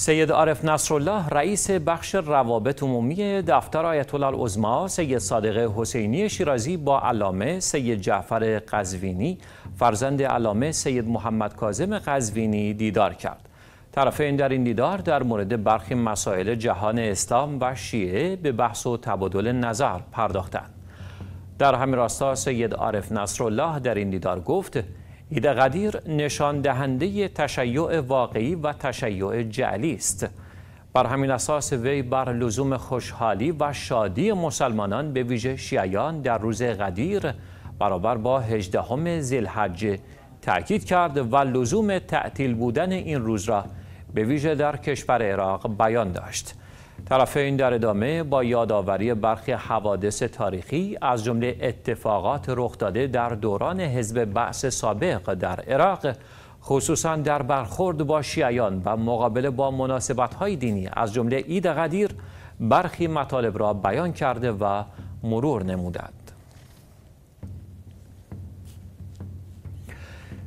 سید عارف نصرالله رئیس بخش روابط عمومی دفتر آیت الله العظما سید صادق حسینی شیرازی با علامه سید جعفر قزوینی فرزند علامه سید محمد کاظم قزوینی دیدار کرد طرفین در این دیدار در مورد برخی مسائل جهان اسلام و شیعه به بحث و تبادل نظر پرداختند در همین راستا سید عارف نصرالله در این دیدار گفت عید قدیر نشان دهنده تشیع واقعی و تشیع جعلی است بر همین اساس وی بر لزوم خوشحالی و شادی مسلمانان به ویژه شیعیان در روز قدیر برابر با هجدهم زلحج تأکید کرد و لزوم تعطیل بودن این روز را به ویژه در کشور عراق بیان داشت طرفین در ادامه با یادآوری برخی حوادث تاریخی از جمله اتفاقات رخ داده در دوران حزب بعث سابق در عراق خصوصا در برخورد با شیعیان و مقابله با های دینی از جمله عید قدیر برخی مطالب را بیان کرده و مرور نمودند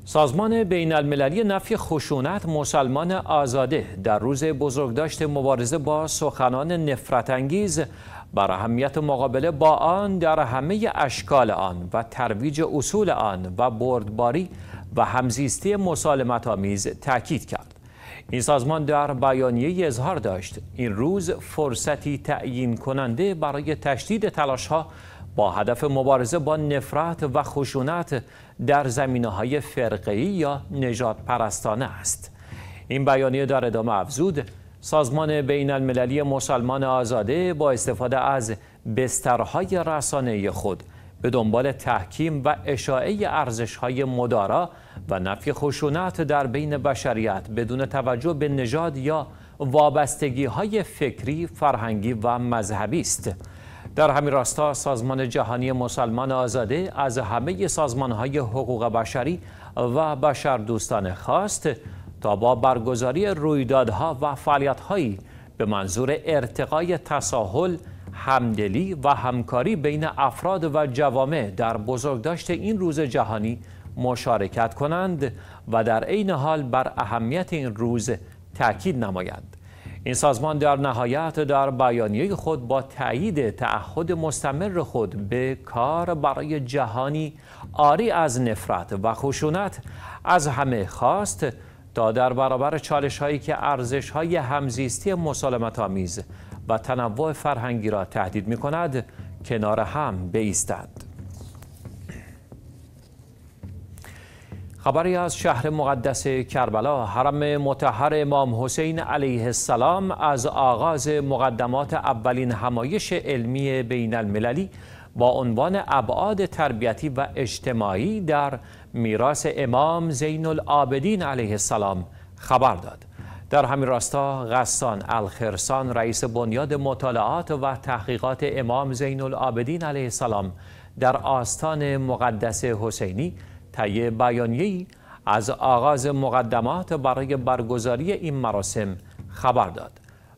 سازمان بین المللی نفی خشونت مسلمان آزاده در روز بزرگداشت مبارزه با سخنان نفرت انگیز بر اهمیت مقابله با آن در همه اشکال آن و ترویج اصول آن و بردباری و همزیستی مسالمت آمیز تاکید کرد. این سازمان در بیانیه اظهار داشت این روز فرصتی تعیین کننده برای تشدید تلاش ها با هدف مبارزه با نفرت و خشونت در زمینه های فرقی یا نجات پرستانه است. این بیانیه در ادامه افزود سازمان بین المللی مسلمان آزاده با استفاده از بسترهای رسانه خود به دنبال تحکیم و اشاعه های مدارا و نفی خشونت در بین بشریت بدون توجه به نژاد یا وابستگی های فکری، فرهنگی و مذهبی است. در همین راستا سازمان جهانی مسلمان آزاده از همه سازمان های حقوق بشری و دوستان خواست تا با برگزاری رویدادها و هایی به منظور ارتقای تساهل، همدلی و همکاری بین افراد و جوامع در بزرگداشت این روز جهانی مشارکت کنند و در عین حال بر اهمیت این روز تاکید نمایند. این سازمان در نهایت در بیانیه خود با تایید تعهد مستمر خود به کار برای جهانی آری از نفرت و خشونت از همه خواست تا در برابر چالش هایی که ارزش های همزیستی مسالمت آمیز و تنوع فرهنگی را تهدید می کند کنار هم بایستند. خبری از شهر مقدس کربلا حرم متحر امام حسین علیه السلام از آغاز مقدمات اولین همایش علمی بین المللی با عنوان ابعاد تربیتی و اجتماعی در میراث امام زین العابدین علیه السلام خبر داد در همین راستا غسان الخرسان رئیس بنیاد مطالعات و تحقیقات امام زین العابدین علیه السلام در آستان مقدس حسینی طی بیانیه‌ای از آغاز مقدمات برای برگزاری این مراسم خبر داد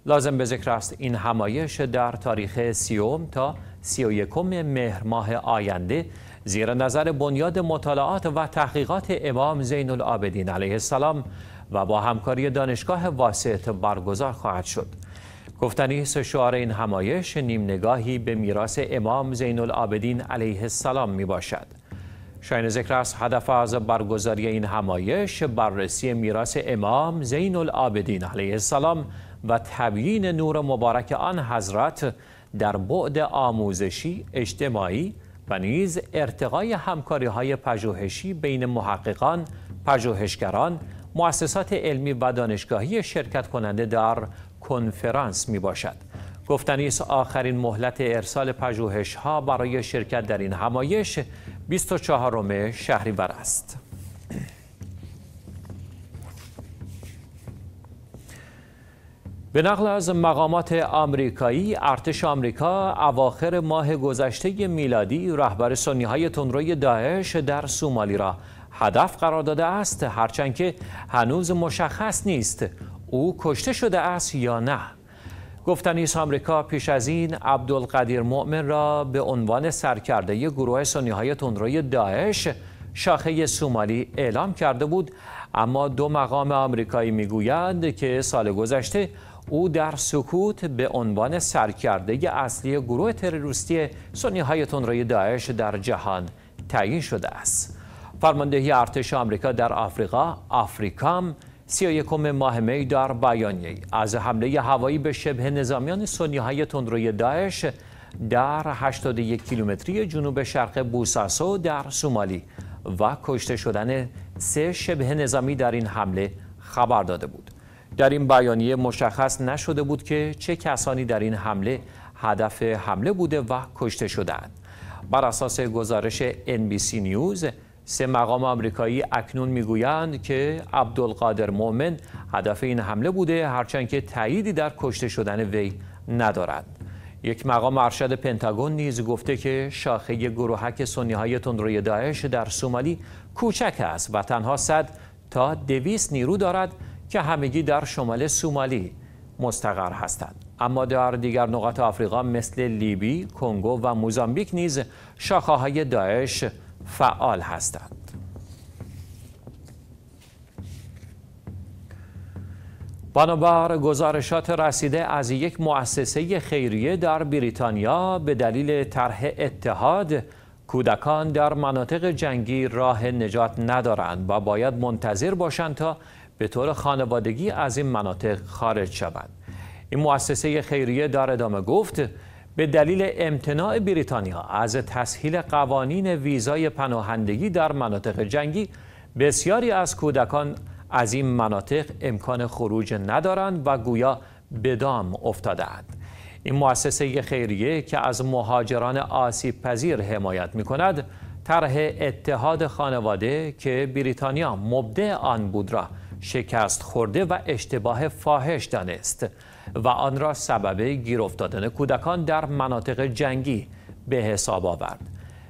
لازم به ذکر است این همایش در تاریخ سیوم تا سی و یکم مهر ماه آینده زیر نظر بنیاد مطالعات و تحقیقات امام زین العابدین علیه السلام و با همکاری دانشگاه واسط برگزار خواهد شد گفتنی شعار این همایش نیم نگاهی به میراث امام زین العابدین علیه السلام می باشد شاین ذکر است هدف از برگزاری این همایش بررسی میراث امام زین العابدین علیه السلام و تبیین نور مبارک آن حضرت در بعد آموزشی، اجتماعی و نیز ارتقای همکاری های پژوهشی بین محققان، پژوهشگران، مؤسسات علمی و دانشگاهی شرکت کننده در کنفرانس می باشد. گفتنی آخرین مهلت ارسال پژوهش ها برای شرکت در این همایش 24 شهریور است. به نقل از مقامات آمریکایی ارتش آمریکا اواخر ماه گذشته میلادی رهبر سنیهای تندروی داعش در سومالی را هدف قرار داده است هرچند که هنوز مشخص نیست او کشته شده است یا نه است آمریکا پیش از این عبدالقدیر مؤمن را به عنوان سرکرده گروه سنی های تندروی داعش شاخه سومالی اعلام کرده بود اما دو مقام آمریکایی میگویند که سال گذشته او در سکوت به عنوان سرکرده اصلی گروه تروریستی سنی های تندروی داعش در جهان تعیین شده است فرماندهی ارتش آمریکا در آفریقا آفریکام سی ماه می در بیانیه از حمله هوایی به شبه نظامیان سنی های تندروی داعش در 81 کیلومتری جنوب شرق بوساسو در سومالی و کشته شدن سه شبه نظامی در این حمله خبر داده بود در این بیانیه مشخص نشده بود که چه کسانی در این حمله هدف حمله بوده و کشته شدند بر اساس گزارش NBC نیوز سه مقام آمریکایی اکنون میگویند که عبدالقادر مؤمن هدف این حمله بوده هرچند که تأییدی در کشته شدن وی ندارد یک مقام ارشد پنتاگون نیز گفته که شاخه گروهک سنی های تندروی داعش در سومالی کوچک است و تنها صد تا 200 نیرو دارد که همگی در شمال سومالی مستقر هستند اما در دیگر نقاط آفریقا مثل لیبی، کنگو و موزامبیک نیز های داعش فعال هستند بنابر گزارشات رسیده از یک مؤسسه خیریه در بریتانیا به دلیل طرح اتحاد کودکان در مناطق جنگی راه نجات ندارند و باید منتظر باشند تا به طور خانوادگی از این مناطق خارج شوند این مؤسسه خیریه در ادامه گفت به دلیل امتناع بریتانیا از تسهیل قوانین ویزای پناهندگی در مناطق جنگی بسیاری از کودکان از این مناطق امکان خروج ندارند و گویا به دام افتادند این مؤسسه خیریه که از مهاجران آسیب پذیر حمایت می کند طرح اتحاد خانواده که بریتانیا مبدع آن بود را شکست خورده و اشتباه فاحش دانست و آن را سبب گیر افتادن کودکان در مناطق جنگی به حساب آورد.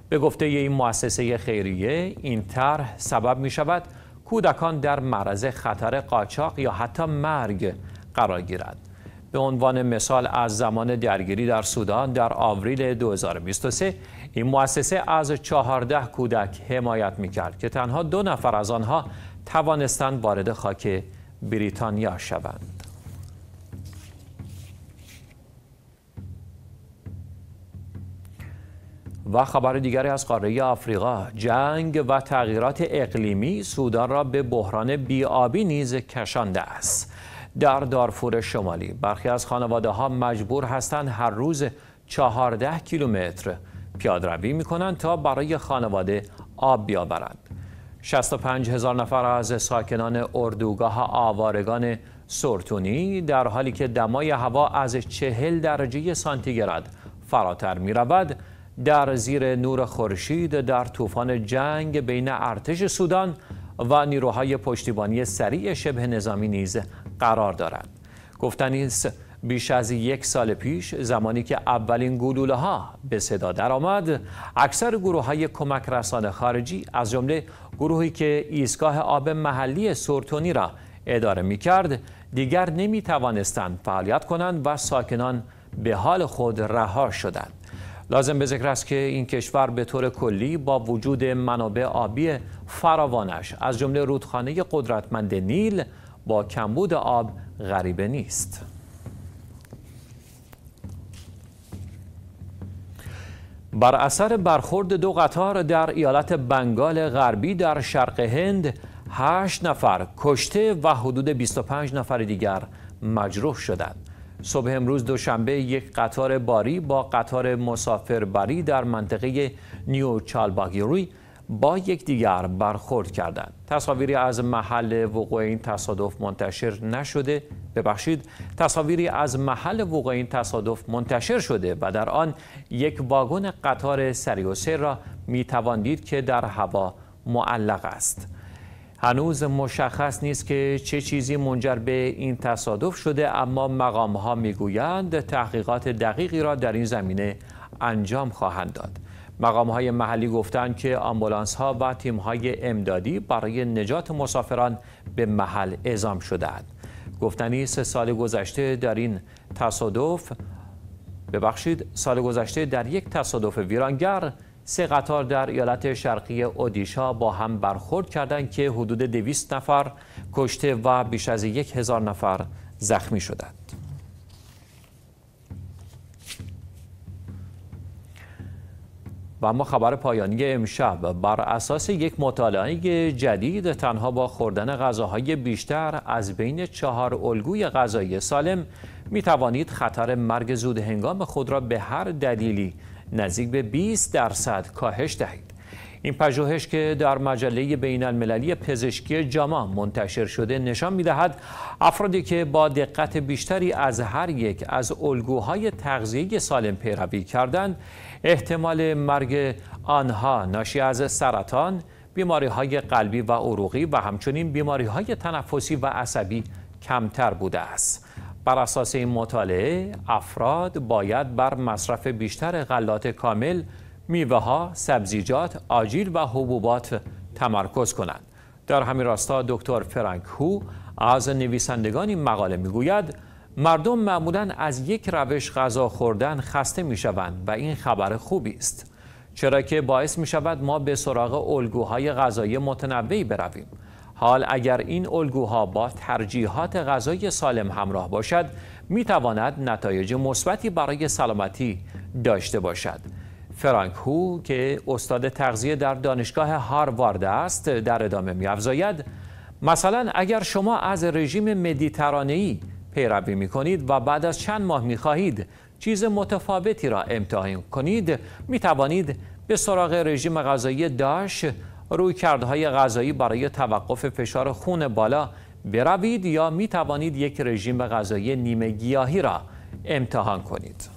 به گفته این مؤسسه خیریه این طرح سبب می شود کودکان در معرض خطر قاچاق یا حتی مرگ قرار گیرند. به عنوان مثال از زمان درگیری در سودان در آوریل 2023 این مؤسسه از 14 کودک حمایت می کرد که تنها دو نفر از آنها توانستند وارد خاک بریتانیا شوند. و خبر دیگری از قاره آفریقا جنگ و تغییرات اقلیمی سودان را به بحران بیابی نیز کشانده است در دارفور شمالی برخی از خانواده ها مجبور هستند هر روز 14 کیلومتر پیاده روی می کنند تا برای خانواده آب بیاورند 65 هزار نفر از ساکنان اردوگاه آوارگان سرتونی در حالی که دمای هوا از 40 درجه سانتیگراد فراتر می رود در زیر نور خورشید در طوفان جنگ بین ارتش سودان و نیروهای پشتیبانی سریع شبه نظامی نیز قرار دارند گفتنی است بیش از یک سال پیش زمانی که اولین گلوله ها به صدا درآمد اکثر گروه های کمک رسان خارجی از جمله گروهی که ایستگاه آب محلی سورتونی را اداره می کرد دیگر نمی توانستند فعالیت کنند و ساکنان به حال خود رها شدند لازم به ذکر است که این کشور به طور کلی با وجود منابع آبی فراوانش از جمله رودخانه قدرتمند نیل با کمبود آب غریبه نیست بر اثر برخورد دو قطار در ایالت بنگال غربی در شرق هند هشت نفر کشته و حدود 25 نفر دیگر مجروح شدند صبح امروز دوشنبه یک قطار باری با قطار مسافربری در منطقه نیو چالباگیروی با یکدیگر برخورد کردند. تصاویری از محل وقوع این تصادف منتشر نشده ببخشید تصاویری از محل وقوع این تصادف منتشر شده و در آن یک واگن قطار سریوسه را می که در هوا معلق است. هنوز مشخص نیست که چه چیزی منجر به این تصادف شده اما مقام ها میگویند تحقیقات دقیقی را در این زمینه انجام خواهند داد مقام های محلی گفتند که آمبولانس ها و تیم های امدادی برای نجات مسافران به محل اعزام شدند گفتنی سه سال گذشته در این تصادف ببخشید سال گذشته در یک تصادف ویرانگر سه قطار در ایالت شرقی اودیشا با هم برخورد کردند که حدود 200 نفر کشته و بیش از یک هزار نفر زخمی شدند. و اما خبر پایانی امشب بر اساس یک مطالعه جدید تنها با خوردن غذاهای بیشتر از بین چهار الگوی غذایی سالم می توانید خطر مرگ زود هنگام خود را به هر دلیلی نزدیک به 20 درصد کاهش دهید این پژوهش که در مجله بین المللی پزشکی جامع منتشر شده نشان میدهد افرادی که با دقت بیشتری از هر یک از الگوهای تغذیه سالم پیروی کردند احتمال مرگ آنها ناشی از سرطان، بیماری های قلبی و عروقی و همچنین بیماری های تنفسی و عصبی کمتر بوده است. بر اساس این مطالعه افراد باید بر مصرف بیشتر غلات کامل میوه ها، سبزیجات، آجیل و حبوبات تمرکز کنند. در همین راستا دکتر فرانک هو از نویسندگان این مقاله میگوید مردم معمولا از یک روش غذا خوردن خسته می شوند و این خبر خوبی است چرا که باعث می شود ما به سراغ الگوهای غذایی متنوعی برویم حال اگر این الگوها با ترجیحات غذای سالم همراه باشد می تواند نتایج مثبتی برای سلامتی داشته باشد فرانک هو که استاد تغذیه در دانشگاه هاروارد است در ادامه افزاید مثلا اگر شما از رژیم ای پیروی می کنید و بعد از چند ماه می خواهید چیز متفاوتی را امتحان کنید می توانید به سراغ رژیم غذایی داش روی کردهای غذایی برای توقف فشار خون بالا بروید یا می توانید یک رژیم غذایی نیمه گیاهی را امتحان کنید.